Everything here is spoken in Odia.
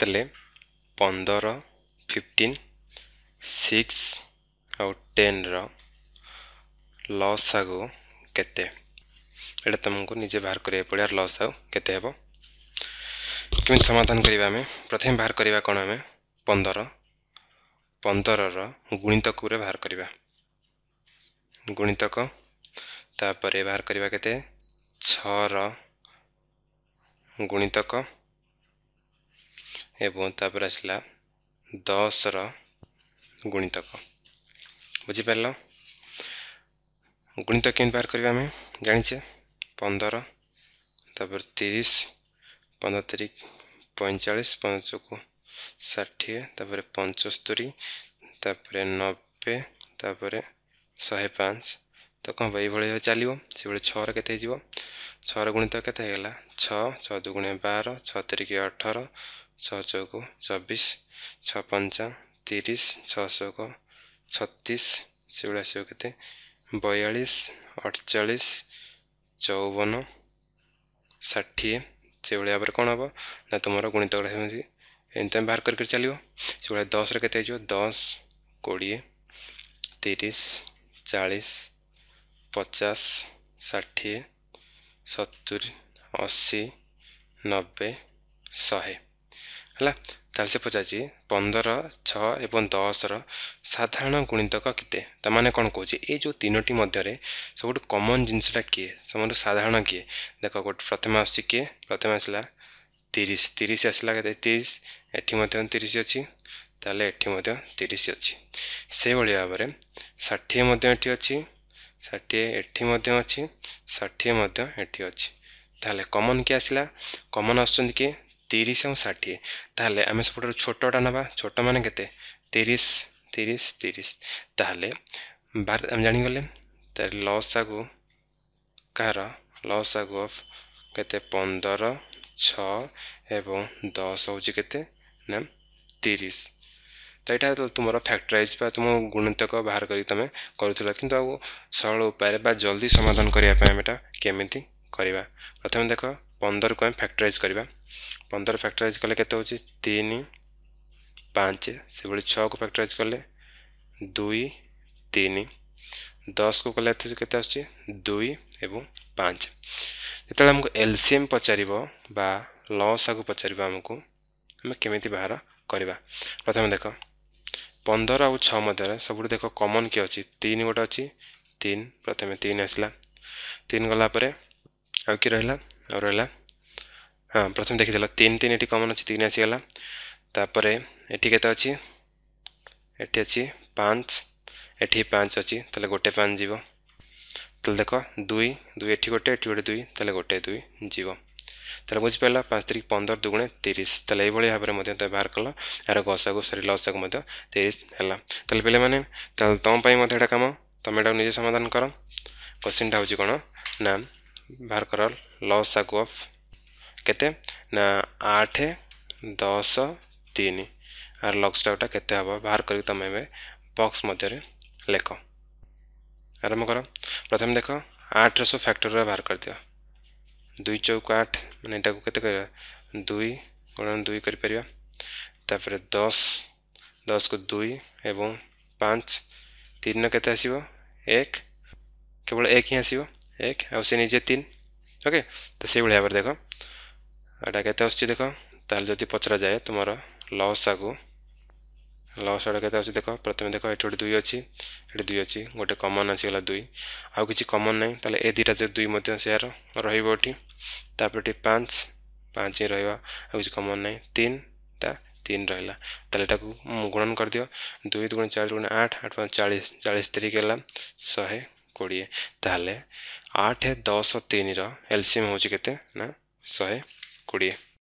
ତାହେଲେ ପନ୍ଦର ଫିଫ୍ଟିନ୍ ସିକ୍ସ ଆଉ ଟେନ୍ର ଲସ୍ ଆଗକୁ କେତେ ଏଇଟା ତୁମକୁ ନିଜେ ବାହାର କରିବାକୁ ପଡ଼ିବ ଆର୍ ଲସ୍ ଆଉ କେତେ ହେବ କେମିତି ସମାଧାନ କରିବା ଆମେ ପ୍ରଥମେ ବାହାର କରିବା କ'ଣ ଆମେ ପନ୍ଦର ପନ୍ଦରର ଗୁଣିତକରେ ବାହାର କରିବା ଗୁଣିତକ ତାପରେ ବାହାର କରିବା କେତେ ଛଅର ଗୁଣିତକ ଏବଂ ତାପରେ ଆସିଲା ଦଶର ଗୁଣିତକ ବୁଝିପାରିଲ ଗୁଣିତ କେମିତି ବାହାର କରିବା ଆମେ ଜାଣିଛେ ପନ୍ଦର ତାପରେ ତିରିଶ ପନ୍ଦର ତିରିଶ ପଇଁଚାଳିଶ ପଞ୍ଚକୁ ଷାଠିଏ ତାପରେ ପଞ୍ଚସ୍ତରୀ ତାପରେ ନବେ ତାପରେ ଶହେ ପାଞ୍ଚ ତ କ'ଣ ପାଇଁ ଏଇଭଳି ଚାଲିବ ସେଭଳି ଛଅର କେତେ ହେଇଯିବ ଛଅର ଗୁଣିତ କେତେ ହେଇଗଲା ଛଅ ଛଅ ଦୁଇ ଗୁଣିଆ ବାର ଛଅ ତିରିକି ଅଠର छौ छब्बीस छपंच तीस छः को छत्तीस से भाई के बयालीस अड़चाई चौवन षाठी से भाई भाव कौन हम ना तुम गुणित एमती बाहर कर दस रेत दस कोड़े तीस चालीस पचास षाठी सतुरी अशी नब्बे शहे ହେଲା ତାହେଲେ ସେ ପଚାରିଛି ପନ୍ଦର ଛଅ ଏବଂ ଦଶର ସାଧାରଣ ଗୁଣିତକ କେତେ ତାମାନେ କ'ଣ କହୁଛି ଏଇ ଯେଉଁ ତିନୋଟି ମଧ୍ୟରେ ସବୁଠୁ କମନ୍ ଜିନିଷଟା କିଏ ସବୁଠୁ ସାଧାରଣ କିଏ ଦେଖ ଗୋଟେ ପ୍ରଥମେ ଆସୁଛି କିଏ ପ୍ରଥମେ ଆସିଲା ତିରିଶ ତିରିଶ ଆସିଲା କେତେ ତିରିଶ ଏଠି ମଧ୍ୟ ତିରିଶ ଅଛି ତାହେଲେ ଏଠି ମଧ୍ୟ ତିରିଶ ଅଛି ସେହିଭଳି ଭାବରେ ଷାଠିଏ ମଧ୍ୟ ଏଠି ଅଛି ଷାଠିଏ ଏଠି ମଧ୍ୟ ଅଛି ଷାଠିଏ ମଧ୍ୟ ଏଠି ଅଛି ତାହେଲେ କମନ୍ କିଏ ଆସିଲା କମନ୍ ଆସୁଛନ୍ତି କିଏ ତିରିଶ ଏବଂ ଷାଠିଏ ତାହେଲେ ଆମେ ସବୁଠାରୁ ଛୋଟଟା ନେବା ଛୋଟ ମାନେ କେତେ ତିରିଶ ତିରିଶ ତିରିଶ ତାହେଲେ ଆମେ ଜାଣିଗଲେ ତାହେଲେ ଲସ୍ ଆଗୁ କାହାର ଲସ୍ ଆଗୁ ଅଫ୍ କେତେ ପନ୍ଦର ଛଅ ଏବଂ ଦଶ ହେଉଛି କେତେ ନା ତିରିଶ ତ ଏଇଟା ତୁମର ଫ୍ୟାକ୍ଟରାଇଜ୍ ବା ତୁମ ଗୁଣତକ ବାହାର କରିକି ତୁମେ କରୁଥିଲ କିନ୍ତୁ ଆଉ ସରଳ ଉପାୟରେ ବା ଜଲ୍ଦି ସମାଧାନ କରିବା ପାଇଁ ଆମେ ଏଇଟା କେମିତି କରିବା ପ୍ରଥମେ ଦେଖ ପନ୍ଦରକୁ ଆମେ ଫ୍ୟାକ୍ଟରାଇଜ୍ କରିବା ପନ୍ଦର ଫ୍ୟାକ୍ଟରାଇଜ୍ କଲେ କେତେ ହେଉଛି ତିନି ପାଞ୍ଚ ସେଭଳି ଛଅକୁ ଫ୍ୟାକ୍ଟରାଇଜ୍ କଲେ ଦୁଇ ତିନି ଦଶକୁ କଲେ ଏଥିରୁ କେତେ ଆସୁଛି ଦୁଇ ଏବଂ ପାଞ୍ଚ ଯେତେବେଳେ ଆମକୁ ଏଲସିଏମ୍ ପଚାରିବ ବା ଲସ୍ ଆଗକୁ ପଚାରିବ ଆମକୁ ଆମେ କେମିତି ବାହାର କରିବା ପ୍ରଥମେ ଦେଖ ପନ୍ଦର ଆଉ ଛଅ ମଧ୍ୟରେ ସବୁଠୁ ଦେଖ କମନ୍ କିଏ ଅଛି ତିନି ଗୋଟେ ଅଛି ତିନି ପ୍ରଥମେ ତିନି ଆସିଲା ତିନି ଗଲା ପରେ ଆଉ କିଏ ରହିଲା ଆଉ ରହିଲା ହଁ ପ୍ରଥମେ ଦେଖିଦେଲ ତିନି ତିନି ଏଠି କମନ୍ ଅଛି ତିନି ଆସିଗଲା ତାପରେ ଏଠି କେତେ ଅଛି ଏଠି ଅଛି ପାଞ୍ଚ ଏଠି ପାଞ୍ଚ ଅଛି ତାହେଲେ ଗୋଟେ ପାଞ୍ଚ ଯିବ ତାହେଲେ ଦେଖ ଦୁଇ ଦୁଇ ଏଠି ଗୋଟେ ଏଠି ଗୋଟେ ଦୁଇ ତାହେଲେ ଗୋଟେ ଦୁଇ ଯିବ ତାହେଲେ ବୁଝିପାରିଲା ପାଞ୍ଚ ତାରିଖ ପନ୍ଦର ଦୁଗୁଣେ ତିରିଶ ତାହେଲେ ଏଇଭଳି ଭାବରେ ମଧ୍ୟ ତାହା ବାହାର କଲ ଏହାର ଗସାକୁ ସରି ଲସାକୁ ମଧ୍ୟ ତିରିଶ ହେଲା ତାହେଲେ ପିଲାମାନେ ତାହେଲେ ତୁମ ପାଇଁ ମଧ୍ୟ ଏଇଟା କାମ ତୁମେ ଏଟାକୁ ନିଜେ ସମାଧାନ କର କୋଶ୍ଚିନ୍ଟା ହେଉଛି କ'ଣ ନା ବାହାର କର ଲସାକୁ ଅଫ୍ केते ना आठ दस तीन आर लक्सटा के बाहर कर बक्स मध्य लेख आरंभ कर प्रथम देख आठ रो फैक्टर बाहर कर दिया दुई चौक आठ मैंने यू के दुई गुण दुई करपर दस दस को दुई एवं पाँच तीन रत आस एक केवल एक ही आस एक आज तीन ओके तो से भाव देख ଏଇଟା କେତେ ଆସୁଛି ଦେଖ ତାହେଲେ ଯଦି ପଚରାଯାଏ ତୁମର ଲସାଗୁ লস আড়া কেতে আছে দেখো প্রথমে দেখো এটি গোটে দুই অছি এটি দুই অছি গোটে কমন আসিগলা দুই আউ কিছু কমন নাই তাহলে এ দুইটা যে দুই মধ্যে সেয়ার রহব এটি তারপরে এটি পাঁচ পাঁচ ହିଁ ରହିବ ଆଉ କିଛି କମନ୍ ନାହିଁ ତିନିଟା ତିନି ରହିଲା ତାହେଲେ ଏଟାକୁ ଗୁଣନ କରିଦିଅ ଦୁଇ ଦୁଗୁଣ ଚାଳିଶ ଗୁଣ ଆଠ ଆଠ ପାଞ୍ଚ ଚାଳିଶ ଚାଳିଶ ତିରିକି ହେଲା ଶହେ କୋଡ଼ିଏ ତାହେଲେ ଆଠ ଦଶ ତିନିର ଏଲସିଏମ୍ ହେଉଛି କେତେ ନା ଶହେ kuria